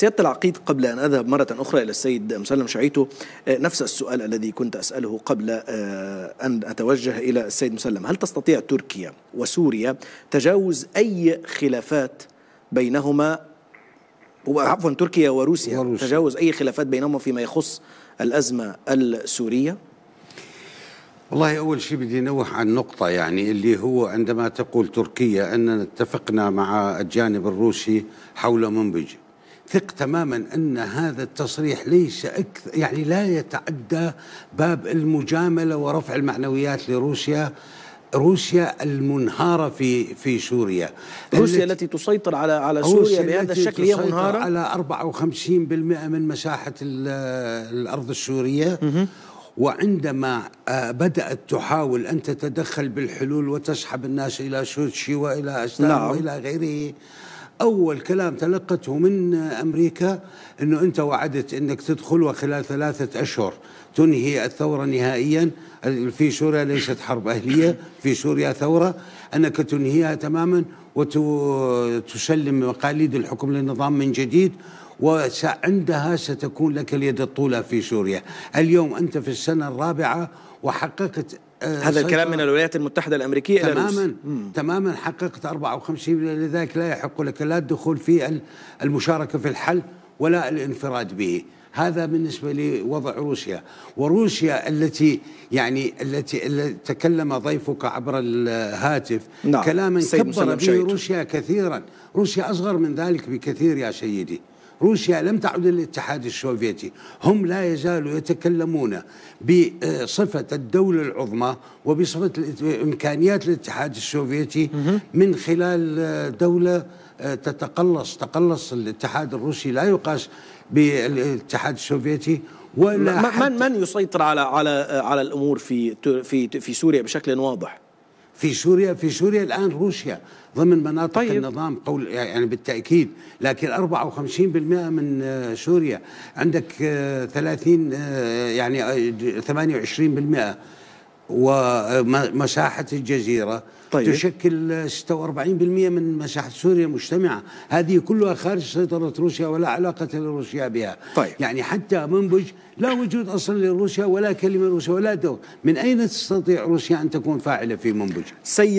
سيادة العقيد قبل أن أذهب مرة أخرى إلى السيد مسلم شعيتو آه، نفس السؤال الذي كنت أسأله قبل آه، أن أتوجه إلى السيد مسلم هل تستطيع تركيا وسوريا تجاوز أي خلافات بينهما عفوا تركيا وروسيا, وروسيا تجاوز أي خلافات بينهما فيما يخص الأزمة السورية والله أول شيء بدي نوح عن نقطة يعني اللي هو عندما تقول تركيا أننا اتفقنا مع الجانب الروسي حول منبج ثق تماما أن هذا التصريح ليس أكثر يعني لا يتعدى باب المجاملة ورفع المعنويات لروسيا روسيا المنهاره في في سوريا روسيا التي تسيطر على على سوريا بهذا الشكل هي منهاره على 54% من مساحه الارض السوريه وعندما آه، بدأت تحاول أن تتدخل بالحلول وتسحب الناس إلى سوتشي وإلى أستان نعم. وإلى غيره أول كلام تلقته من أمريكا أنه أنت وعدت أنك تدخل وخلال ثلاثة أشهر تنهي الثورة نهائيا في سوريا ليست حرب أهلية في سوريا ثورة أنك تنهيها تماما وتسلم مقاليد الحكم للنظام من جديد وعندها ستكون لك اليد الطولة في سوريا اليوم أنت في السنة الرابعة وحققت آه، هذا الكلام من الولايات المتحدة الأمريكية تماما إلى روسيا. تماما حققت 54 لذلك لا يحق لك لا الدخول في المشاركة في الحل ولا الانفراد به هذا بالنسبة لوضع روسيا وروسيا التي يعني التي, التي تكلم ضيفك عبر الهاتف نعم. كلاما كبر به روسيا كثيرا روسيا أصغر من ذلك بكثير يا سيدي روسيا لم تعد الاتحاد السوفيتي هم لا يزالوا يتكلمون بصفة الدولة العظمى وبصفة إمكانيات الاتحاد السوفيتي من خلال دولة آه، تتقلص تقلص الاتحاد الروسي لا يقاس بالاتحاد السوفيتي ولا من من يسيطر على على على الامور في في في سوريا بشكل واضح؟ في سوريا في سوريا الآن روسيا ضمن مناطق طيب. النظام قول يعني بالتأكيد لكن 54% من سوريا عندك 30 آه، آه، يعني 28% آه، ومساحة الجزيرة طيب. تشكل 46% من مساحة سوريا مجتمعة هذه كلها خارج سيطرة روسيا ولا علاقة لروسيا بها طيب. يعني حتى منبج لا وجود أصلا لروسيا ولا كلمة روسيا ولا دور من أين تستطيع روسيا أن تكون فاعلة في منبج سيد